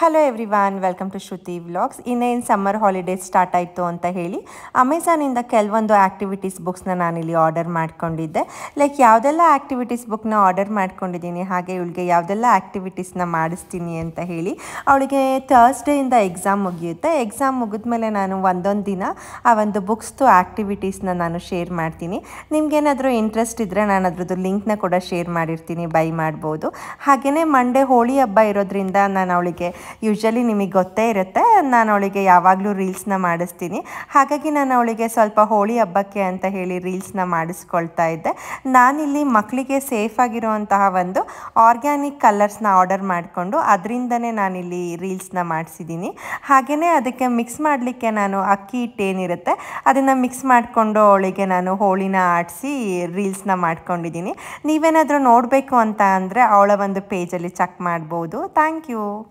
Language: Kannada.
hello everyone welcome to Shruti vlogs ಇನ್ನೇನು ಸಮ್ಮರ್ ಹಾಲಿಡೇಸ್ ಸ್ಟಾರ್ಟ್ ಆಯಿತು ಅಂತ ಹೇಳಿ ಅಮೆಝಾನಿಂದ ಕೆಲವೊಂದು ಆ್ಯಕ್ಟಿವಿಟೀಸ್ ಬುಕ್ಸ್ನ ನಾನಿಲ್ಲಿ ಆರ್ಡರ್ ಮಾಡ್ಕೊಂಡಿದ್ದೆ ಲೈಕ್ ಯಾವುದೆಲ್ಲ ಆ್ಯಕ್ಟಿವಿಟೀಸ್ ಬುಕ್ನ ಆರ್ಡರ್ ಮಾಡ್ಕೊಂಡಿದ್ದೀನಿ ಹಾಗೆ ಇವಳಿಗೆ ಯಾವುದೆಲ್ಲ ಆ್ಯಕ್ಟಿವಿಟೀಸ್ನ ಮಾಡಿಸ್ತೀನಿ ಅಂತ ಹೇಳಿ ಅವಳಿಗೆ ಥರ್ಸ್ಡೇಯಿಂದ ಎಕ್ಸಾಮ್ ಮುಗಿಯುತ್ತೆ ಎಕ್ಸಾಮ್ ಮುಗಿದ ಮೇಲೆ ನಾನು ಒಂದೊಂದು ದಿನ ಆ ಒಂದು ಬುಕ್ಸ್ದು ಆ್ಯಕ್ಟಿವಿಟೀಸ್ನ ನಾನು ಶೇರ್ ಮಾಡ್ತೀನಿ ನಿಮ್ಗೇನಾದರೂ ಇಂಟ್ರೆಸ್ಟ್ ಇದ್ದರೆ ನಾನು ಅದರದ್ದು ಲಿಂಕ್ನ ಕೂಡ ಶೇರ್ ಮಾಡಿರ್ತೀನಿ ಬೈ ಮಾಡ್ಬೋದು ಹಾಗೆಯೇ ಮಂಡೇ ಹೋಳಿ ಹಬ್ಬ ಇರೋದ್ರಿಂದ ನಾನು ಅವಳಿಗೆ ಯೂಶ್ವಲಿ ನಿಮಗೆ ಗೊತ್ತೇ ಇರುತ್ತೆ ನಾನು ಅವಳಿಗೆ ಯಾವಾಗಲೂ ರೀಲ್ಸ್ನ ಮಾಡಿಸ್ತೀನಿ ಹಾಗಾಗಿ ನಾನು ಅವಳಿಗೆ ಸ್ವಲ್ಪ ಹೋಳಿ ಹಬ್ಬಕ್ಕೆ ಅಂತ ಹೇಳಿ ರೀಲ್ಸ್ನ ಮಾಡಿಸ್ಕೊಳ್ತಾ ಇದ್ದೆ ನಾನಿಲ್ಲಿ ಮಕ್ಕಳಿಗೆ ಸೇಫ್ ಆಗಿರುವಂತಹ ಒಂದು ಆರ್ಗ್ಯಾನಿಕ್ ಕಲರ್ಸ್ನ ಆರ್ಡರ್ ಮಾಡಿಕೊಂಡು ಅದರಿಂದನೇ ನಾನಿಲ್ಲಿ ರೀಲ್ಸ್ನ ಮಾಡಿಸಿದ್ದೀನಿ ಹಾಗೆಯೇ ಅದಕ್ಕೆ ಮಿಕ್ಸ್ ಮಾಡಲಿಕ್ಕೆ ನಾನು ಅಕ್ಕಿ ಹಿಟ್ಟೇನಿರುತ್ತೆ ಅದನ್ನು ಮಿಕ್ಸ್ ಮಾಡಿಕೊಂಡು ಅವಳಿಗೆ ನಾನು ಹೋಳಿನ ಆಡಿಸಿ ರೀಲ್ಸ್ನ ಮಾಡ್ಕೊಂಡಿದ್ದೀನಿ ನೀವೇನಾದರೂ ನೋಡಬೇಕು ಅಂತ ಅಂದರೆ ಅವಳ ಒಂದು ಪೇಜಲ್ಲಿ ಚೆಕ್ ಮಾಡ್ಬೋದು ಥ್ಯಾಂಕ್ ಯು